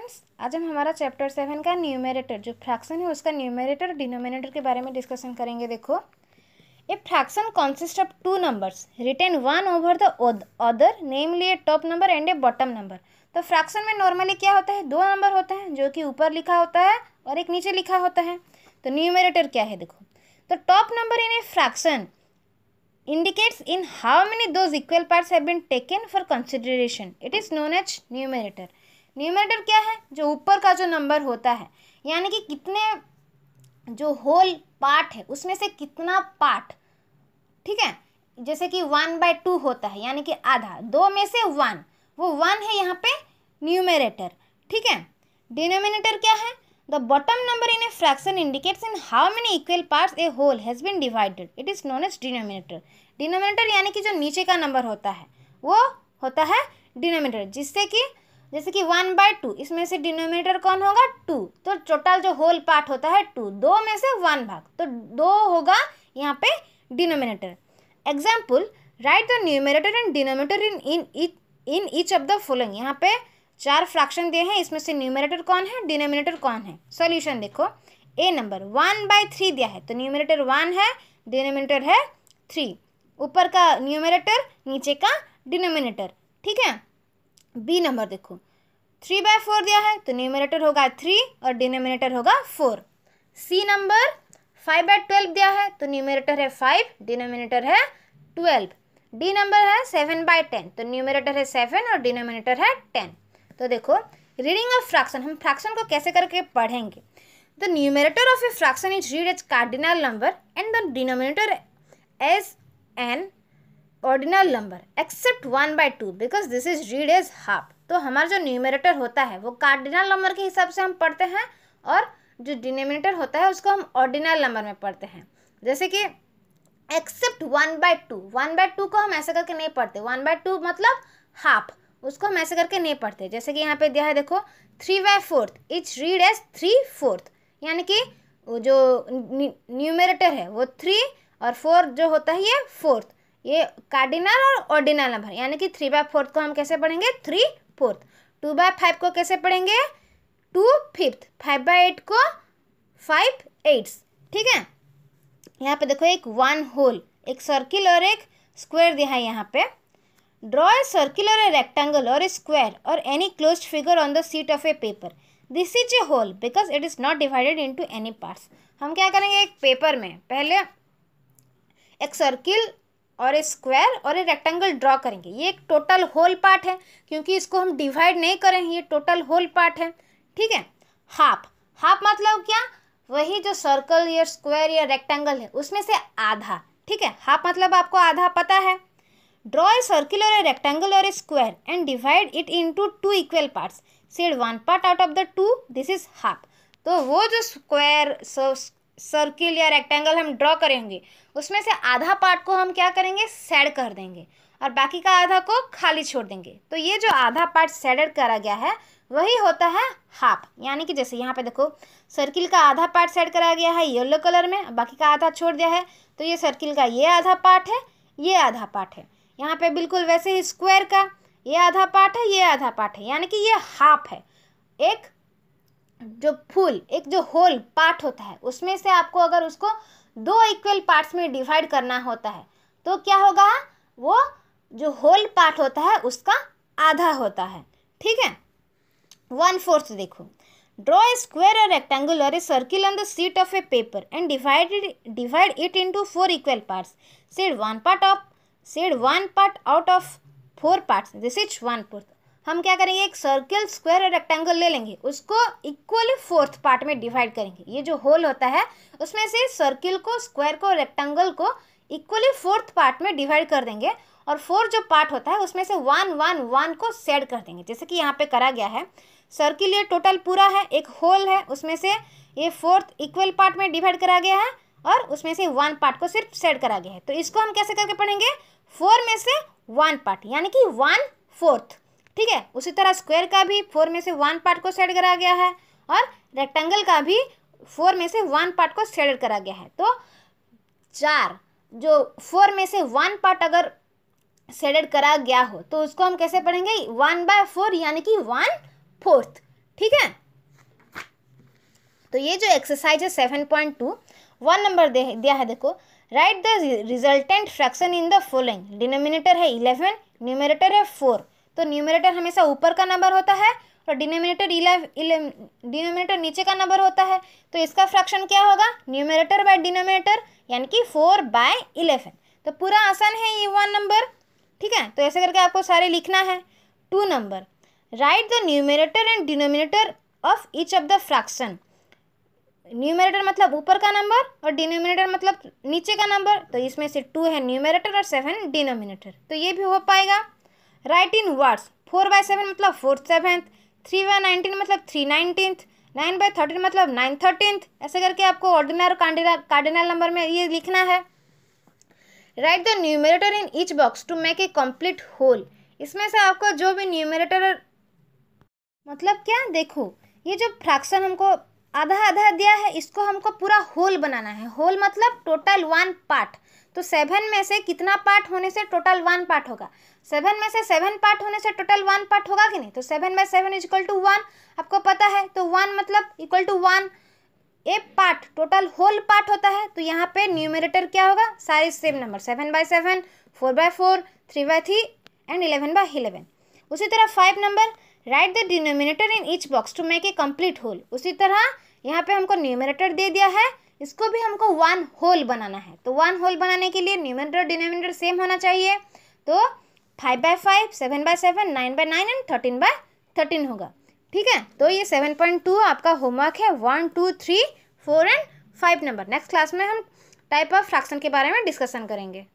friends आज हम हमारा चैप्टर सेवन का न्यूमेरेटर जो फ्रैक्शन है उसका न्यूमेरेटर डिनोमिनेटर के बारे में डिस्कशन करेंगे देखो a fraction consist of two numbers written one over the other namely a top number and a bottom number तो फ्रैक्शन में नॉर्मली क्या होता है दो नंबर होते हैं जो कि ऊपर लिखा होता है और एक नीचे लिखा होता है तो न्यूमेरेटर क्या है देखो तो top number in a fraction indicates in how many those equal parts have been taken for consideration it is known as numerator numerator क्या है जो ऊपर का जो नंबर होता है यानी कि कितने जो होल पार्ट है उसमें से कितना पार्ट ठीक है जैसे कि वन बाय टू होता है यानी कि आधा दो में से वन वो वन है यहाँ पे न्यूमेरेटर ठीक है डिनोमिनेटर क्या है the bottom number in a fraction indicates in how many equal parts a whole has been divided it is known as denominator denominator यानी कि जो नीचे का नंबर होता है वो होता है डिनोमिनेटर जिससे कि जैसे कि वन बाय टू इसमें से डिनोमिनेटर कौन होगा टू तो टोटल जो होल पार्ट होता है टू दो में से वन भाग तो दो होगा यहाँ पे denominator example write the numerator and denominator in in in each of the following यहाँ पे चार फ्रैक्शन दिए हैं इसमें से न्यूमिनेटर कौन है डिनोमिनेटर कौन है सॉल्यूशन देखो a number one by three दिया है तो न्यूमिनेटर वन है डिनोमिनेटर है थ्री ऊपर का न्यूमिनेटर नीचे का डिनोमिनेटर ठीक है बी नंबर देखो थ्री बाय फोर दिया है तो न्यूमिनेटर होगा थ्री और डिनोमिनेटर होगा four C number five by twelve दिया है तो न्यूमिनेटर है फाइव डिनोमिनेटर है ट्वेल्व डी नंबर है सेवन बाय टेन तो न्यूमिनेटर है सेवन और डिनोमिनेटर है टेन तो देखो रीडिंग ऑफ फ्रैक्शन हम फ्रैक्शन को कैसे करके पढ़ेंगे the numerator of a fraction is read as cardinal number and the denominator as an ordinal number except one by two because this is read as half तो हमारा जो numerator होता है वो कार्डिनल नंबर के हिसाब से हम पढ़ते हैं और जो डिनोमिनेटर होता है उसको हम ऑर्डिनल नंबर में पढ़ते हैं जैसे कि except one by two one by two को हम ऐसे करके नहीं पढ़ते वन बाय टू मतलब हाफ उसको हम ऐसे करके नहीं पढ़ते जैसे कि यहाँ पे दिया है देखो three by fourth it's read as three fourth यानी कि जो न्यूमेरेटर है वो थ्री और फोर्थ जो होता है ये फोर्थ ये कार्डिनल और ऑर्डिनल नंबर यानी कि थ्री बाय फोर्थ को हम कैसे पढ़ेंगे three fourth two by five को कैसे पढ़ेंगे two fifth five by eight को फाइव एट्स ठीक है यहाँ पे देखो एक वन होल एक सर्किल और एक स्क्वायर दिया है यहाँ पे ड्रॉ ए सर्किल और ए रेक्टेंगल और ए स्क्वायर और any close figure on the sheet of a paper this is a whole because it is not divided into any parts हम क्या करेंगे एक पेपर में पहले एक सर्किल और ए स्क्वायर और ए रेक्टेंगल ड्रॉ करेंगे ये एक टोटल होल पार्ट है क्योंकि इसको हम डिवाइड नहीं करें ये टोटल होल पार्ट है ठीक है हाफ हाफ मतलब क्या वही जो सर्कल या स्क्वायर या रेक्टेंगल है उसमें से आधा ठीक है हाफ मतलब आपको आधा पता है ड्रॉ ए सर्किल और ए रेक्टेंगल और a square and divide it into two equal parts shade one part out of the two this is half तो वो जो स्क्वायर सर्किल या रेक्टेंगल हम ड्रॉ करेंगे उसमें से आधा पार्ट को हम क्या करेंगे सैड कर देंगे और बाकी का आधा को खाली छोड़ देंगे तो ये जो आधा पार्ट सैडेड करा गया है वही होता है हाफ यानी कि जैसे यहाँ पे देखो सर्किल का आधा पार्ट सेड कराया गया है येलो कलर में बाकी का आधा छोड़ दिया है तो ये सर्किल का ये आधा पार्ट है ये आधा पार्ट है यहाँ पे बिल्कुल वैसे ही स्क्वायर का ये आधा पार्ट है ये आधा पार्ट है यानी कि ये हाफ है एक जो फूल एक जो होल पार्ट होता है उसमें से आपको अगर उसको दो इक्वल पार्ट्स में डिवाइड करना होता है तो क्या होगा वो जो होल पार्ट होता है उसका आधा होता है ठीक है वन फोर्थ देखो ड्रॉ ए स्क्वेयर और rectangular a circle on the sheet of a paper and divided divide it into four equal parts shade one part of shade one part out of four parts this is one fourth हम क्या करेंगे एक circle square और rectangle ले लेंगे उसको equally fourth part में divide करेंगे ये जो होल होता है उसमें से सर्किल को स्क्वायर को रेक्टेंगल को इक्वली फोर्थ पार्ट में डिवाइड कर देंगे और फोर जो पार्ट होता है उसमें से वन वन वन को सेड कर देंगे जैसे कि यहाँ पे करा गया है सर्किल ये टोटल पूरा है एक होल है उसमें से ये फोर्थ इक्वल पार्ट में डिवाइड करा गया है और उसमें से वन पार्ट को सिर्फ सेड करा गया है तो इसको हम कैसे करके पढ़ेंगे फोर में से वन पार्ट यानी कि वन फोर्थ ठीक है उसी तरह स्क्वायर का भी फोर में से वन पार्ट को सेड करा गया है और रेक्टेंगल का भी फोर में से वन पार्ट को सेड करा गया है तो चार जो फोर में से वन पार्ट अगर सेडेड करा गया हो तो उसको हम कैसे पढ़ेंगे वन बाय फोर यानी कि वन फोर्थ ठीक है तो ये जो एक्सरसाइज है seven point two one number दिया है देखो write the resultant fraction in the following denominator है इलेवन न्यूमिनेटर है फोर तो न्यूमिनेटर हमेशा ऊपर का नंबर होता है और डिनोमिनेटर डिनोमिनेटर नीचे का नंबर होता है तो इसका फ्रैक्शन क्या होगा न्यूमिनेटर बाय डिनोमिनेटर यानी कि फोर बाय इलेवन तो पूरा आसान है ये वन नंबर ठीक है तो ऐसे करके आपको सारे लिखना है two number write the numerator and denominator of each of the fraction numerator मतलब ऊपर का नंबर और डिनोमिनेटर मतलब नीचे का नंबर तो इसमें से टू है न्यूमिनेटर और सेवन डिनोमिनेटर तो ये भी हो पाएगा write in words four by seven मतलब fourth seventh three by nineteen मतलब three nineteenth nine by thirteen मतलब नाइन थर्टीन्थ ऐसे करके आपको ऑर्डिनल कार्डिनल नंबर में ये लिखना है write the numerator in each box to make a complete whole इसमें से आपको जो भी न्यूमिनेटर मतलब क्या देखो ये जो फ्रैक्शन हमको आधा आधा दिया है इसको हमको पूरा होल बनाना है होल मतलब टोटल वन पार्ट तो सेवन में से कितना पार्ट होने से टोटल वन पार्ट होगा सेवन में से सेवन पार्ट होने से टोटल वन पार्ट होगा कि नहीं तो seven by seven is equal to one आपको पता है तो वन मतलब equal to one a part total whole part होता है तो यहाँ पे न्यूमिनेटर क्या होगा सारे same number seven by seven four by four three by three and eleven by eleven उसी तरह five number write the denominator in each box to make a complete whole उसी तरह यहाँ पे हमको न्यूमिनेटर दे दिया है इसको भी हमको वन होल बनाना है तो वन होल बनाने के लिए न्यूमिनेटर डिनोमिनेटर सेम होना चाहिए तो five by five seven by seven nine by nine and thirteen by thirteen होगा ठीक है तो ये सेवन पॉइंट टू आपका होमवर्क है one two three four and five number next class में हम टाइप ऑफ फ्रैक्शन के बारे में डिस्कशन करेंगे